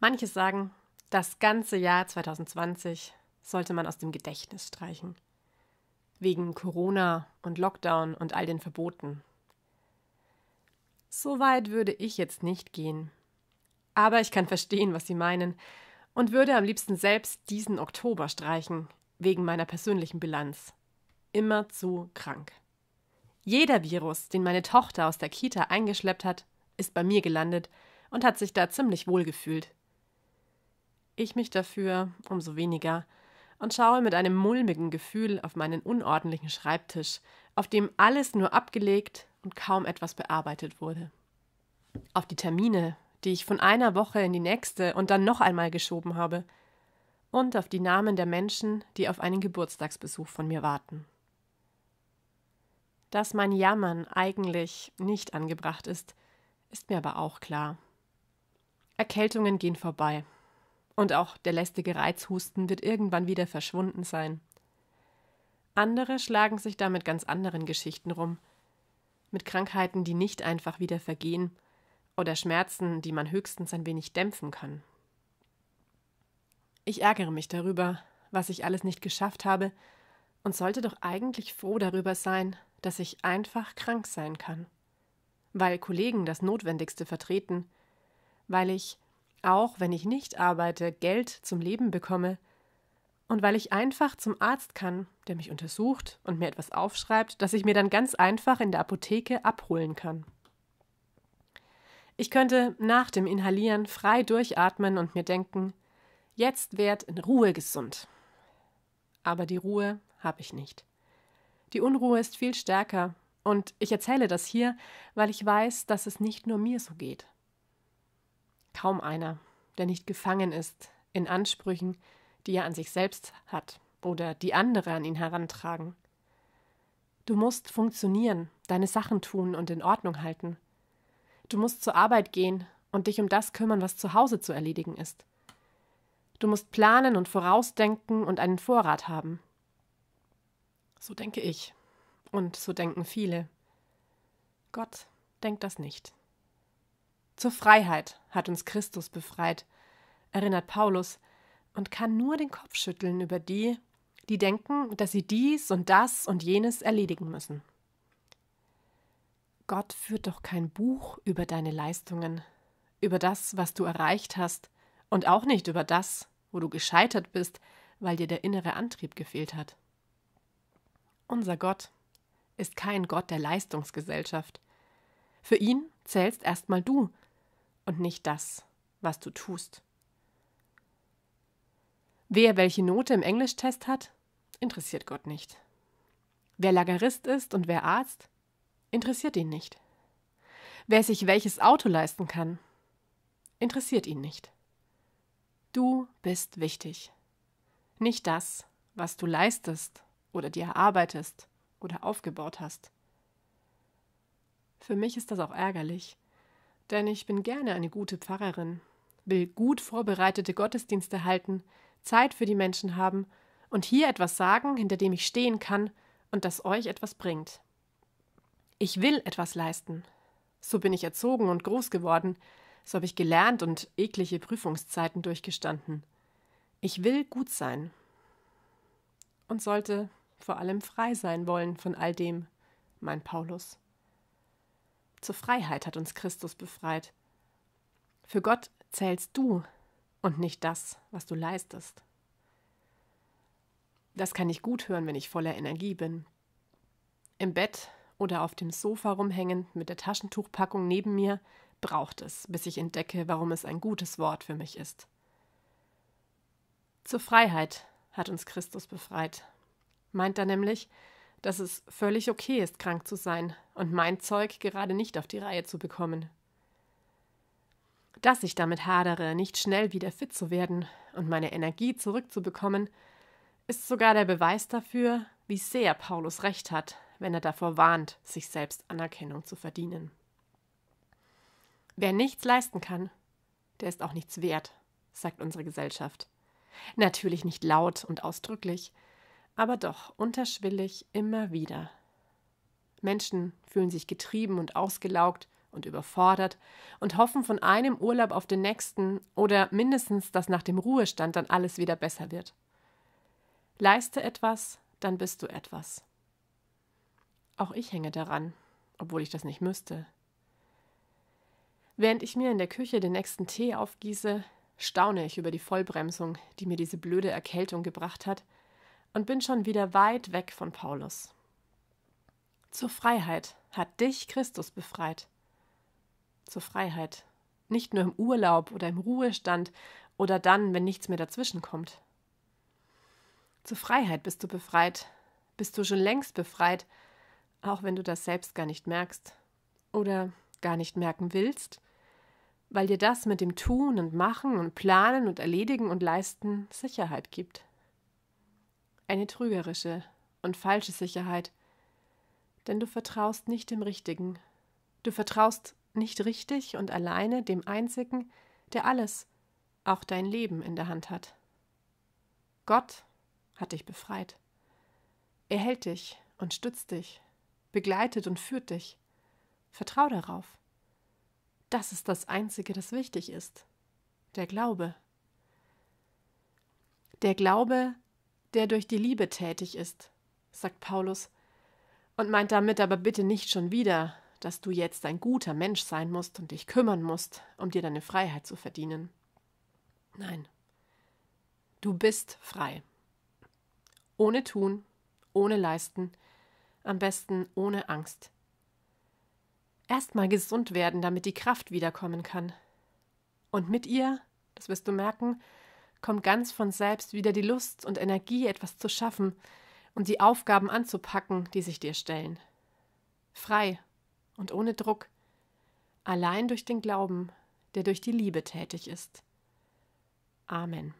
Manche sagen, das ganze Jahr 2020 sollte man aus dem Gedächtnis streichen. Wegen Corona und Lockdown und all den Verboten. So weit würde ich jetzt nicht gehen. Aber ich kann verstehen, was Sie meinen und würde am liebsten selbst diesen Oktober streichen, wegen meiner persönlichen Bilanz. Immer zu krank. Jeder Virus, den meine Tochter aus der Kita eingeschleppt hat, ist bei mir gelandet und hat sich da ziemlich wohl gefühlt ich mich dafür umso weniger und schaue mit einem mulmigen Gefühl auf meinen unordentlichen Schreibtisch, auf dem alles nur abgelegt und kaum etwas bearbeitet wurde. Auf die Termine, die ich von einer Woche in die nächste und dann noch einmal geschoben habe, und auf die Namen der Menschen, die auf einen Geburtstagsbesuch von mir warten. Dass mein Jammern eigentlich nicht angebracht ist, ist mir aber auch klar. Erkältungen gehen vorbei, und auch der lästige Reizhusten wird irgendwann wieder verschwunden sein. Andere schlagen sich da mit ganz anderen Geschichten rum. Mit Krankheiten, die nicht einfach wieder vergehen oder Schmerzen, die man höchstens ein wenig dämpfen kann. Ich ärgere mich darüber, was ich alles nicht geschafft habe und sollte doch eigentlich froh darüber sein, dass ich einfach krank sein kann. Weil Kollegen das Notwendigste vertreten, weil ich auch wenn ich nicht arbeite, Geld zum Leben bekomme und weil ich einfach zum Arzt kann, der mich untersucht und mir etwas aufschreibt, das ich mir dann ganz einfach in der Apotheke abholen kann. Ich könnte nach dem Inhalieren frei durchatmen und mir denken, jetzt werd in Ruhe gesund. Aber die Ruhe habe ich nicht. Die Unruhe ist viel stärker, und ich erzähle das hier, weil ich weiß, dass es nicht nur mir so geht kaum einer, der nicht gefangen ist in Ansprüchen, die er an sich selbst hat oder die andere an ihn herantragen. Du musst funktionieren, deine Sachen tun und in Ordnung halten. Du musst zur Arbeit gehen und dich um das kümmern, was zu Hause zu erledigen ist. Du musst planen und vorausdenken und einen Vorrat haben. So denke ich. Und so denken viele. Gott denkt das nicht. Zur Freiheit hat uns Christus befreit, erinnert Paulus und kann nur den Kopf schütteln über die, die denken, dass sie dies und das und jenes erledigen müssen. Gott führt doch kein Buch über deine Leistungen, über das, was du erreicht hast, und auch nicht über das, wo du gescheitert bist, weil dir der innere Antrieb gefehlt hat. Unser Gott ist kein Gott der Leistungsgesellschaft. Für ihn zählst erstmal du und nicht das, was du tust. Wer welche Note im Englischtest hat, interessiert Gott nicht. Wer Lagerist ist und wer Arzt, interessiert ihn nicht. Wer sich welches Auto leisten kann, interessiert ihn nicht. Du bist wichtig. Nicht das, was du leistest oder dir erarbeitest oder aufgebaut hast. Für mich ist das auch ärgerlich, denn ich bin gerne eine gute Pfarrerin, will gut vorbereitete Gottesdienste halten, Zeit für die Menschen haben und hier etwas sagen, hinter dem ich stehen kann und das euch etwas bringt. Ich will etwas leisten. So bin ich erzogen und groß geworden, so habe ich gelernt und eklige Prüfungszeiten durchgestanden. Ich will gut sein und sollte vor allem frei sein wollen von all dem, mein Paulus. Zur Freiheit hat uns Christus befreit. Für Gott zählst du und nicht das, was du leistest. Das kann ich gut hören, wenn ich voller Energie bin. Im Bett oder auf dem Sofa rumhängend mit der Taschentuchpackung neben mir braucht es, bis ich entdecke, warum es ein gutes Wort für mich ist. Zur Freiheit hat uns Christus befreit. Meint er nämlich, dass es völlig okay ist, krank zu sein und mein Zeug gerade nicht auf die Reihe zu bekommen. Dass ich damit hadere, nicht schnell wieder fit zu werden und meine Energie zurückzubekommen, ist sogar der Beweis dafür, wie sehr Paulus recht hat, wenn er davor warnt, sich selbst Anerkennung zu verdienen. Wer nichts leisten kann, der ist auch nichts wert, sagt unsere Gesellschaft. Natürlich nicht laut und ausdrücklich, aber doch unterschwellig immer wieder. Menschen fühlen sich getrieben und ausgelaugt und überfordert und hoffen von einem Urlaub auf den nächsten oder mindestens, dass nach dem Ruhestand dann alles wieder besser wird. Leiste etwas, dann bist du etwas. Auch ich hänge daran, obwohl ich das nicht müsste. Während ich mir in der Küche den nächsten Tee aufgieße, staune ich über die Vollbremsung, die mir diese blöde Erkältung gebracht hat und bin schon wieder weit weg von Paulus. Zur Freiheit hat dich Christus befreit. Zur Freiheit. Nicht nur im Urlaub oder im Ruhestand oder dann, wenn nichts mehr dazwischenkommt. Zur Freiheit bist du befreit, bist du schon längst befreit, auch wenn du das selbst gar nicht merkst oder gar nicht merken willst, weil dir das mit dem Tun und Machen und Planen und Erledigen und Leisten Sicherheit gibt eine trügerische und falsche Sicherheit, denn du vertraust nicht dem Richtigen. Du vertraust nicht richtig und alleine dem Einzigen, der alles, auch dein Leben in der Hand hat. Gott hat dich befreit. Er hält dich und stützt dich, begleitet und führt dich. Vertrau darauf. Das ist das Einzige, das wichtig ist. Der Glaube. Der Glaube der durch die Liebe tätig ist, sagt Paulus, und meint damit aber bitte nicht schon wieder, dass du jetzt ein guter Mensch sein musst und dich kümmern musst, um dir deine Freiheit zu verdienen. Nein, du bist frei. Ohne tun, ohne leisten, am besten ohne Angst. Erstmal gesund werden, damit die Kraft wiederkommen kann. Und mit ihr, das wirst du merken, kommt ganz von selbst wieder die Lust und Energie, etwas zu schaffen und die Aufgaben anzupacken, die sich dir stellen. Frei und ohne Druck, allein durch den Glauben, der durch die Liebe tätig ist. Amen.